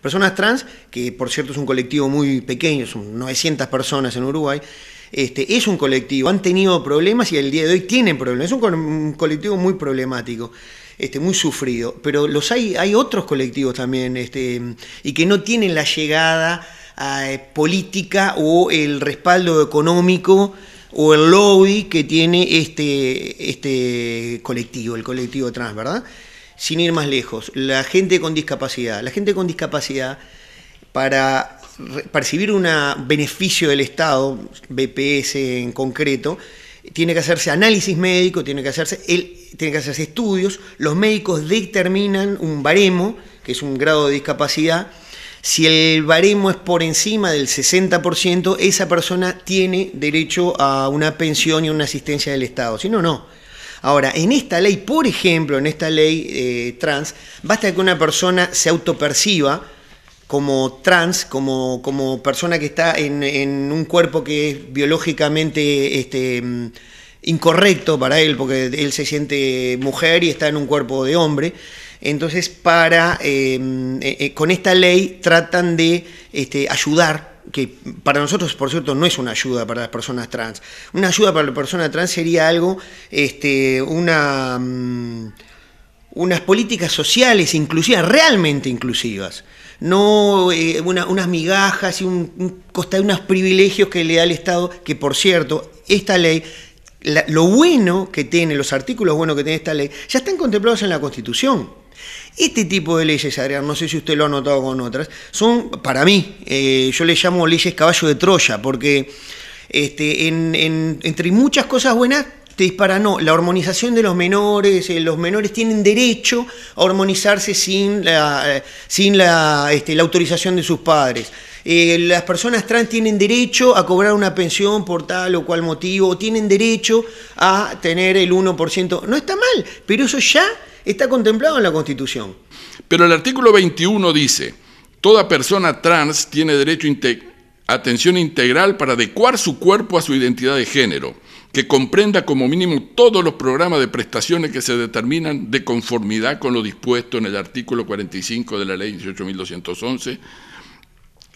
Personas trans, que por cierto es un colectivo muy pequeño, son 900 personas en Uruguay, este, es un colectivo, han tenido problemas y al día de hoy tienen problemas. Es un, colectivo muy problemático, este, muy sufrido. Pero los hay, hay otros colectivos también, este, y que no tienen la llegada eh, política o el respaldo económico o el lobby que tiene este, este colectivo, el colectivo trans, ¿verdad? sin ir más lejos, la gente con discapacidad. La gente con discapacidad, para percibir un beneficio del Estado, BPS en concreto, tiene que hacerse análisis médico, tiene que hacerse, tiene que hacerse estudios, los médicos determinan un baremo, que es un grado de discapacidad, si el baremo es por encima del 60%, esa persona tiene derecho a una pensión y una asistencia del Estado. Si no, no. Ahora, en esta ley, por ejemplo, en esta ley eh, trans, basta que una persona se autoperciba como trans, como, persona que está en, un cuerpo que es biológicamente este, mm, incorrecto para él, porque él se siente mujer y está en un cuerpo de hombre. Entonces, para, eh, mm, eh, con esta ley tratan de este, ayudar que para nosotros, por cierto, no es una ayuda para las personas trans. Una ayuda para la persona trans sería algo, este, una, mm, unas políticas sociales inclusivas, realmente inclusivas. No eh, unas migajas y un, coste de unos privilegios que le da el Estado, que por cierto, esta ley lo bueno que tiene, los artículos buenos que tiene esta ley, ya están contemplados en la Constitución. Este tipo de leyes, Adrián, no sé si usted lo ha notado con otras, son, para mí, eh, yo le llamo leyes caballo de Troya, porque este, entre muchas cosas buenas te disparan, no, la hormonización de los menores, eh, los menores tienen derecho a hormonizarse sin la, eh, sin la, este, la autorización de sus padres. las personas trans tienen derecho a cobrar una pensión por tal o cual motivo, tienen derecho a tener el 1%. No está mal, pero eso ya está contemplado en la Constitución. Pero el artículo 21 dice, toda persona trans tiene derecho a atención integral para adecuar su cuerpo a su identidad de género, que comprenda como mínimo todos los programas de prestaciones que se determinan de conformidad con lo dispuesto en el artículo 45 de la ley 18.211,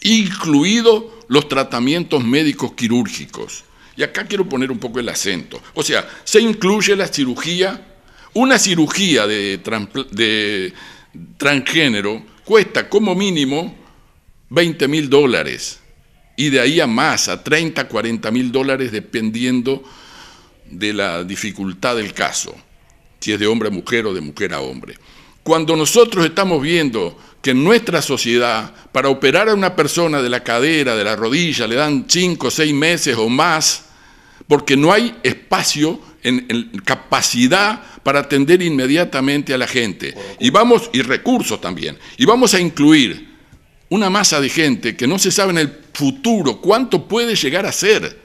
incluidos los tratamientos médicos quirúrgicos. Y acá quiero poner un poco el acento. O sea, se incluye la cirugía una cirugía de, transgénero cuesta como mínimo 20 mil dólares y de ahí a más, a 30, 40 mil dólares dependiendo de la dificultad del caso, si es de hombre a mujer o de mujer a hombre. Cuando nosotros estamos viendo que en nuestra sociedad, para operar a una persona de la cadera, de la rodilla, le dan 5, 6 meses o más, porque no hay espacio en, capacidad para atender inmediatamente a la gente. Y vamos, y recursos también. Y vamos a incluir una masa de gente que no se sabe en el futuro cuánto puede llegar a ser